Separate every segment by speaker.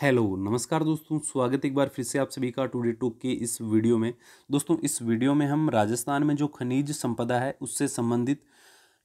Speaker 1: hello नमस्कार दोस्तों स्वागत एक बार फिर से आप सभी का टू डी टूक के इस वीडियो में दोस्तों इस वीडियो में हम राजस्थान में जो खनिज संपदा है उससे संबंधित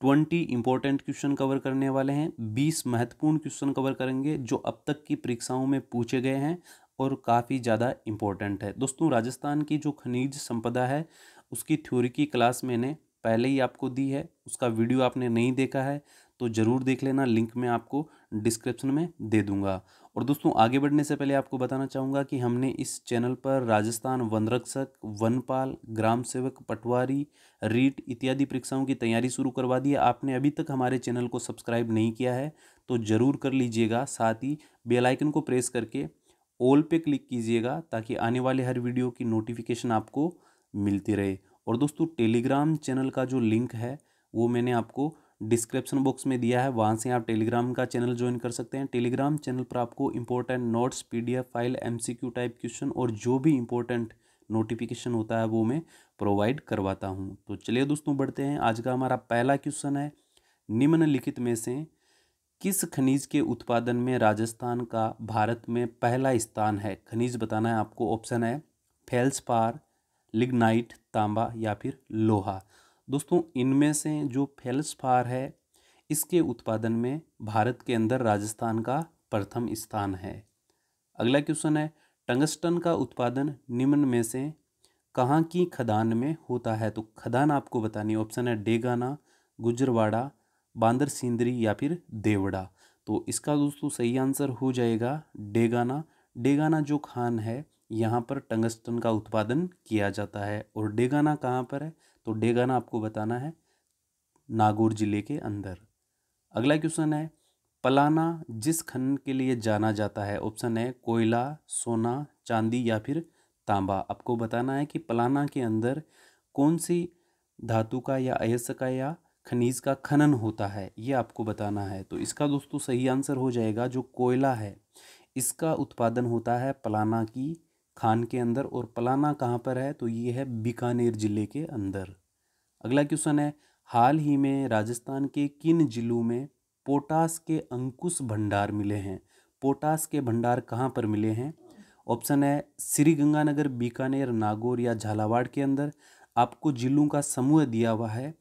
Speaker 1: ट्वेंटी इंपॉर्टेंट क्वेश्चन कवर करने वाले हैं बीस महत्वपूर्ण क्वेश्चन कवर करेंगे जो अब तक की परीक्षाओं में पूछे गए हैं और काफ़ी ज़्यादा इम्पोर्टेंट है दोस्तों राजस्थान की जो खनिज संपदा है उसकी थ्योरी की क्लास मैंने पहले ही आपको दी है उसका वीडियो आपने नहीं देखा है तो ज़रूर देख लेना लिंक मैं आपको डिस्क्रिप्शन में दे दूँगा और दोस्तों आगे बढ़ने से पहले आपको बताना चाहूँगा कि हमने इस चैनल पर राजस्थान वन रक्षक वनपाल ग्राम सेवक पटवारी रीट इत्यादि परीक्षाओं की तैयारी शुरू करवा दी है आपने अभी तक हमारे चैनल को सब्सक्राइब नहीं किया है तो ज़रूर कर लीजिएगा साथ ही बेलाइकन को प्रेस करके ऑल पे क्लिक कीजिएगा ताकि आने वाले हर वीडियो की नोटिफिकेशन आपको मिलती रहे और दोस्तों टेलीग्राम चैनल का जो लिंक है वो मैंने आपको डिस्क्रिप्शन बॉक्स में दिया है वहाँ से आप टेलीग्राम का चैनल ज्वाइन कर सकते हैं टेलीग्राम चैनल पर आपको important notes PDF file MCQ type question और जो भी इंपॉर्टेंट नोटिफिकेशन होता है वो मैं प्रोवाइड करवाता हूँ तो चलिए दोस्तों बढ़ते हैं आज का हमारा पहला क्वेश्चन है निम्नलिखित में से किस खनिज के उत्पादन में राजस्थान का भारत में पहला स्थान है खनिज बताना है आपको ऑप्शन है फेल्सपार लिग्नाइट तांबा या फिर लोहा दोस्तों इनमें से जो फेल्सफार है इसके उत्पादन में भारत के अंदर राजस्थान का प्रथम स्थान है अगला क्वेश्चन है टंगस्टन का उत्पादन निम्न में से कहाँ की खदान में होता है तो खदान आपको बतानी ऑप्शन है डेगाना गुजरवाड़ा बांदर सिंदरी या फिर देवड़ा तो इसका दोस्तों सही आंसर हो जाएगा डेगाना डेगाना जो खान है यहाँ पर टंगस्टन का उत्पादन किया जाता है और डेगाना कहाँ पर है तो डेगाना आपको बताना है नागौर जिले के अंदर अगला क्वेश्चन है पलाना जिस खनन के लिए जाना जाता है ऑप्शन है कोयला सोना चांदी या फिर तांबा आपको बताना है कि पलाना के अंदर कौन सी धातु का या अयस्क का या खनिज का खनन होता है ये आपको बताना है तो इसका दोस्तों सही आंसर हो जाएगा जो कोयला है इसका उत्पादन होता है पलाना की खान के अंदर और पलाना कहाँ पर है तो ये है बीकानेर जिले के अंदर अगला क्वेश्चन है हाल ही में राजस्थान के किन जिलों में पोटास के अंकुश भंडार मिले हैं पोटास के भंडार कहाँ पर मिले हैं ऑप्शन है श्री गंगानगर बीकानेर नागौर या झालावाड़ के अंदर आपको जिलों का समूह दिया हुआ है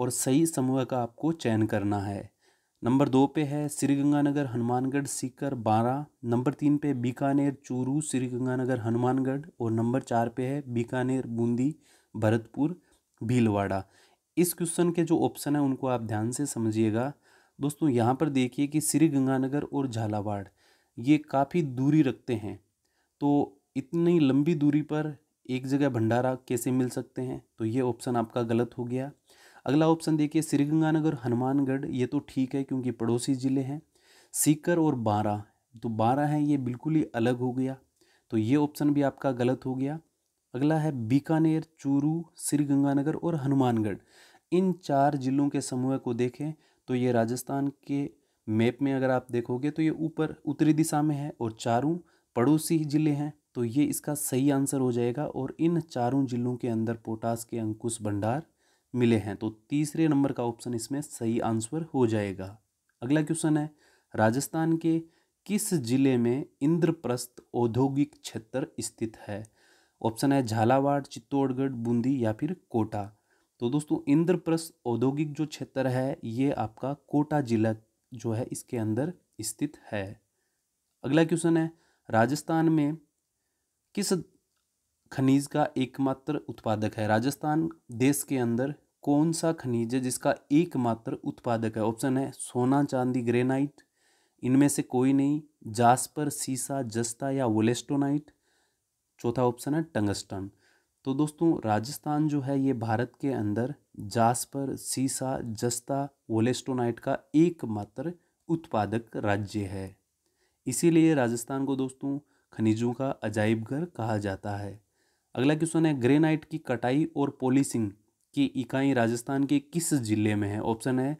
Speaker 1: और सही समूह का आपको चयन करना है नंबर दो पे है श्रीगंगानगर हनुमानगढ़ सीकर बारह नंबर तीन पे बीकानेर चूरू श्रीगंगानगर हनुमानगढ़ और नंबर चार पे है बीकानेर बूंदी भरतपुर भीलवाड़ा इस क्वेश्चन के जो ऑप्शन है उनको आप ध्यान से समझिएगा दोस्तों यहाँ पर देखिए कि श्री गंगानगर और झालावाड़ ये काफ़ी दूरी रखते हैं तो इतनी लंबी दूरी पर एक जगह भंडारा कैसे मिल सकते हैं तो ये ऑप्शन आपका गलत हो गया अगला ऑप्शन देखिए श्रीगंगानगर हनुमानगढ़ ये तो ठीक है क्योंकि पड़ोसी ज़िले हैं सीकर और बारह तो बारह हैं ये बिल्कुल ही अलग हो गया तो ये ऑप्शन भी आपका गलत हो गया अगला है बीकानेर चूरू श्रीगंगानगर और हनुमानगढ़ इन चार जिलों के समूह को देखें तो ये राजस्थान के मैप में अगर आप देखोगे तो ये ऊपर उत्तरी दिशा में है और चारों पड़ोसी ज़िले हैं तो ये इसका सही आंसर हो जाएगा और इन चारों जिलों के अंदर पोटास के अंकुश भंडार मिले हैं तो तीसरे नंबर का ऑप्शन इसमें सही आंसर हो जाएगा अगला क्वेश्चन है राजस्थान के किस जिले में इंद्रप्रस्थ औद्योगिक क्षेत्र स्थित है ऑप्शन है झालावाड़ चित्तौड़गढ़ बूंदी या फिर कोटा तो दोस्तों इंद्रप्रस्थ औद्योगिक जो क्षेत्र है ये आपका कोटा जिला जो है इसके अंदर स्थित है अगला क्वेश्चन है राजस्थान में किस खनिज का एकमात्र उत्पादक है राजस्थान देश के अंदर कौन सा खनिज है जिसका एकमात्र उत्पादक है ऑप्शन है सोना चांदी ग्रेनाइट इनमें से कोई नहीं जास्पर सीसा जस्ता या वोलेस्टोनाइट चौथा ऑप्शन है टंगस्टन तो दोस्तों राजस्थान जो है ये भारत के अंदर जास्पर सीसा जस्ता वोलेस्टोनाइट का एकमात्र उत्पादक राज्य है इसीलिए राजस्थान को दोस्तों खनिजों का अजाइब घर कहा जाता है अगला क्वेश्चन है ग्रेनाइट की कटाई और पॉलिसिंग की इकाई राजस्थान के किस जिले में है ऑप्शन है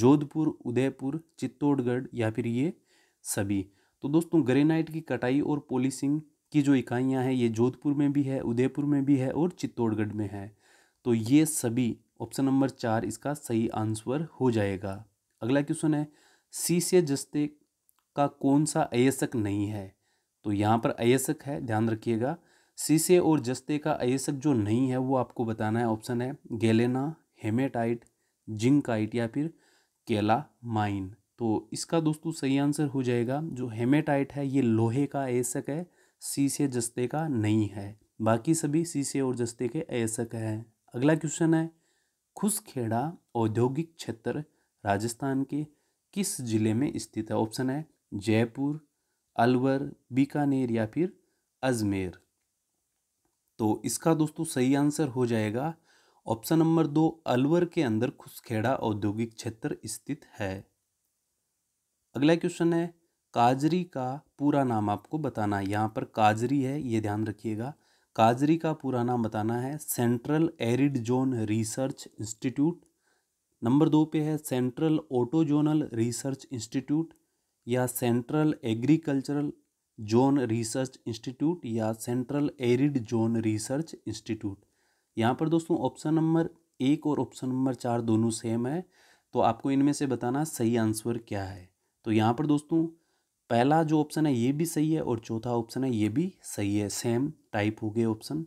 Speaker 1: जोधपुर उदयपुर चित्तौड़गढ़ या फिर ये सभी तो दोस्तों ग्रेनाइट की कटाई और पॉलिसिंग की जो इकाइयाँ हैं ये जोधपुर में भी है उदयपुर में भी है और चित्तौड़गढ़ में है तो ये सभी ऑप्शन नंबर चार इसका सही आंसर हो जाएगा अगला क्वेश्चन है से जस्ते का कौन सा अयस्क नहीं है तो यहाँ पर अयस्क है ध्यान रखिएगा सीसे और जस्ते का अयस्क जो नहीं है वो आपको बताना है ऑप्शन है गेलेना हेमेटाइट जिंकाइट या फिर केला माइन तो इसका दोस्तों सही आंसर हो जाएगा जो हेमेटाइट है ये लोहे का अयस्क है सीसे जस्ते का नहीं है बाकी सभी सीसे और जस्ते के अयस्क हैं अगला क्वेश्चन है खुशखेड़ा औद्योगिक क्षेत्र राजस्थान के किस जिले में स्थित है ऑप्शन है जयपुर अलवर बीकानेर या फिर अजमेर तो इसका दोस्तों सही आंसर हो जाएगा ऑप्शन नंबर दो अलवर के अंदर खुसखेड़ा औद्योगिक क्षेत्र स्थित है अगला क्वेश्चन है काजरी का पूरा नाम आपको बताना है यहाँ पर काजरी है ये ध्यान रखिएगा काजरी का पूरा नाम बताना है central arid zone research institute number दो पे है सेंट्रल ऑटोजोनल रिसर्च इंस्टीट्यूट या central agricultural zone research institute या central arid zone research institute यहाँ पर दोस्तों ऑप्शन नंबर एक और ऑप्शन नंबर चार दोनों सेम है तो आपको इनमें से बताना सही आंसर क्या है तो यहाँ पर दोस्तों पहला जो ऑप्शन है ये भी सही है और चौथा ऑप्शन है ये भी सही है सेम टाइप हो गए ऑप्शन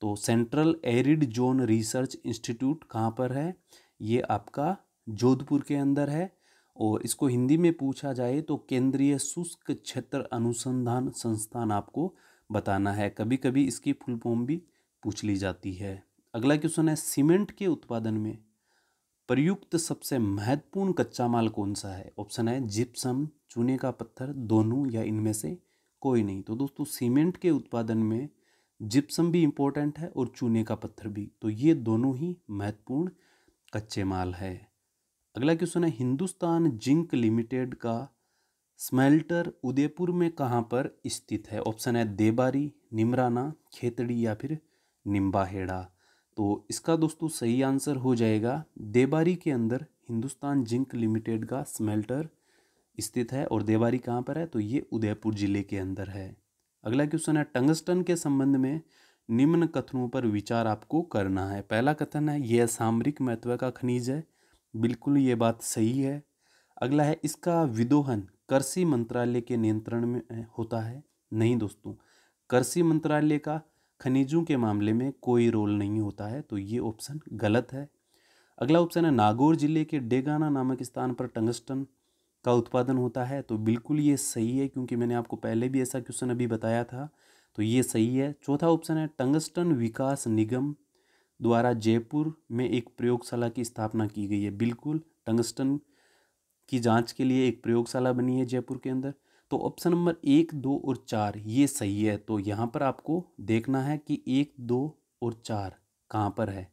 Speaker 1: तो central arid zone research institute कहाँ पर है ये आपका जोधपुर के अंदर है और इसको हिंदी में पूछा जाए तो केंद्रीय शुष्क क्षेत्र अनुसंधान संस्थान आपको बताना है कभी कभी इसकी फुल फॉर्म भी पूछ ली जाती है अगला क्वेश्चन है सीमेंट के उत्पादन में प्रयुक्त सबसे महत्वपूर्ण कच्चा माल कौन सा है ऑप्शन है जिप्सम चूने का पत्थर दोनों या इनमें से कोई नहीं तो दोस्तों सीमेंट के उत्पादन में जिप्सम भी इम्पोर्टेंट है और चूने का पत्थर भी तो ये दोनों ही महत्वपूर्ण कच्चे माल है अगला क्वेश्चन है हिंदुस्तान जिंक लिमिटेड का स्मेल्टर उदयपुर में कहाँ पर स्थित है ऑप्शन है देबारी निमराना खेतड़ी या फिर निम्बाहेड़ा तो इसका दोस्तों सही आंसर हो जाएगा देबारी के अंदर हिंदुस्तान जिंक लिमिटेड का स्मेल्टर स्थित है और देवारी कहाँ पर है तो ये उदयपुर जिले के अंदर है अगला क्वेश्चन है टंगस्टन के संबंध में निम्न कथनों पर विचार आपको करना है पहला कथन है यह सामरिक महत्व का खनिज है बिल्कुल ये बात सही है अगला है इसका विदोहन कृषि मंत्रालय के नियंत्रण में होता है नहीं दोस्तों कृषि मंत्रालय का खनिजों के मामले में कोई रोल नहीं होता है तो ये ऑप्शन गलत है अगला ऑप्शन है नागौर जिले के डेगाना नामक स्थान पर टंगस्टन का उत्पादन होता है तो बिल्कुल ये सही है क्योंकि मैंने आपको पहले भी ऐसा क्वेश्चन अभी बताया था तो ये सही है चौथा ऑप्शन है टंगस्टन विकास निगम द्वारा जयपुर में एक प्रयोगशाला की स्थापना की गई है बिल्कुल टंगस्टन की जांच के लिए एक प्रयोगशाला बनी है जयपुर के अंदर तो ऑप्शन नंबर एक दो और चार ये सही है तो यहाँ पर आपको देखना है कि एक दो और चार कहाँ पर है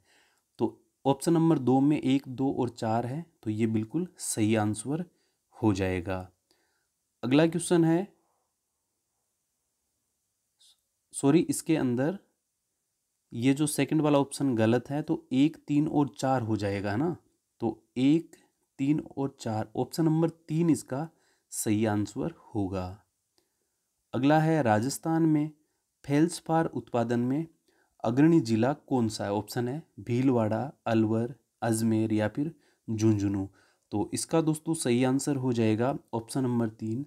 Speaker 1: तो ऑप्शन नंबर दो में एक दो और चार है तो ये बिल्कुल सही आंसर हो जाएगा अगला क्वेश्चन है सॉरी इसके अंदर ये जो सेकंड वाला ऑप्शन गलत है तो एक तीन और चार हो जाएगा है ना तो एक तीन और चार ऑप्शन नंबर तीन इसका सही आंसर होगा अगला है राजस्थान में फेल्सफार उत्पादन में अग्रणी जिला कौन सा है ऑप्शन है भीलवाड़ा अलवर अजमेर या फिर झुंझुनू तो इसका दोस्तों सही आंसर हो जाएगा ऑप्शन नंबर तीन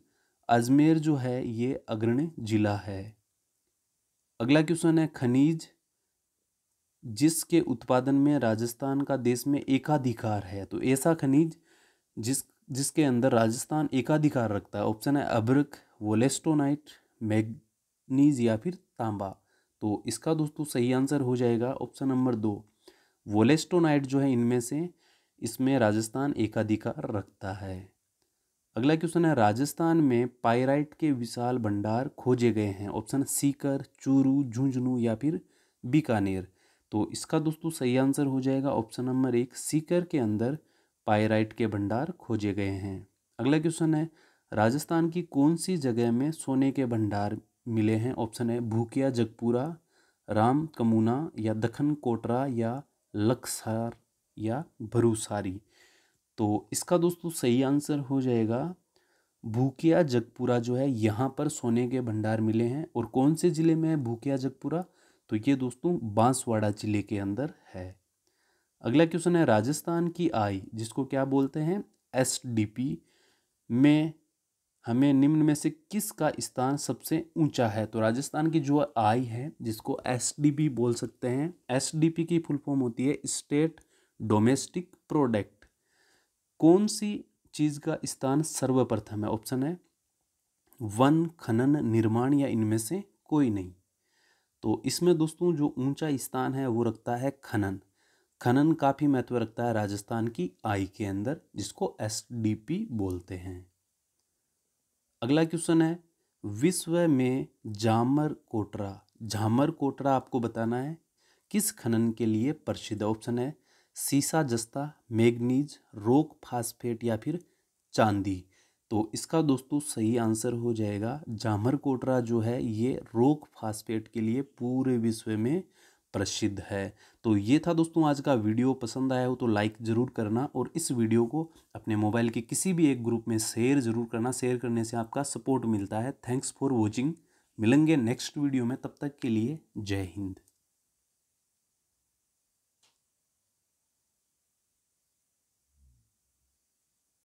Speaker 1: अजमेर जो है ये अग्रणी जिला है अगला क्वेश्चन है खनिज जिसके उत्पादन में राजस्थान का देश में एकाधिकार है तो ऐसा खनिज जिस जिसके अंदर राजस्थान एकाधिकार रखता है ऑप्शन है अब्रक वोलेस्टोनाइट मैगनीज या फिर तांबा तो इसका दोस्तों सही आंसर हो जाएगा ऑप्शन नंबर दो वोलेस्टोनाइट जो है इनमें से इसमें राजस्थान एकाधिकार रखता है अगला क्वेश्चन है राजस्थान में पायराइट के विशाल भंडार खोजे गए हैं ऑप्शन सीकर चूरू झुंझुनू या फिर बीकानेर तो इसका दोस्तों सही आंसर हो जाएगा ऑप्शन नंबर एक सीकर के अंदर पायराइट के भंडार खोजे गए हैं अगला क्वेश्चन है राजस्थान की कौन सी जगह में सोने के भंडार मिले हैं ऑप्शन है भूकिया जगपुरा राम कमुना या दखन कोटरा या लक्सार या भरूसारी तो इसका दोस्तों सही आंसर हो जाएगा भूकिया जगपुरा जो है यहाँ पर सोने के भंडार मिले हैं और कौन से ज़िले में है भूकिया जगपुरा तो ये दोस्तों बांसवाड़ा जिले के अंदर है अगला क्वेश्चन है राजस्थान की आय जिसको क्या बोलते हैं एस में हमें निम्न में से किसका स्थान सबसे ऊंचा है तो राजस्थान की जो आई है जिसको एस बोल सकते हैं एस की फुल फॉर्म होती है स्टेट डोमेस्टिक प्रोडक्ट कौन सी चीज़ का स्थान सर्वप्रथम है ऑप्शन है वन खनन निर्माण या इनमें से कोई नहीं तो इसमें दोस्तों जो ऊंचा स्थान है वो रखता है खनन खनन काफ़ी महत्व रखता है राजस्थान की आई के अंदर जिसको एस बोलते हैं अगला क्वेश्चन है विश्व में जामर कोटरा झामर कोटरा आपको बताना है किस खनन के लिए प्रसिद्ध ऑप्शन है सीसा जस्ता मैग्नीज रोक फास्फेट या फिर चांदी तो इसका दोस्तों सही आंसर हो जाएगा जामर कोटरा जो है ये रोक फास्फेट के लिए पूरे विश्व में प्रसिद्ध है तो ये था दोस्तों आज का वीडियो पसंद आया हो तो लाइक ज़रूर करना और इस वीडियो को अपने मोबाइल के किसी भी एक ग्रुप में शेयर ज़रूर करना शेयर करने से आपका सपोर्ट मिलता है थैंक्स फॉर वॉचिंग मिलेंगे नेक्स्ट वीडियो में तब तक के लिए जय हिंद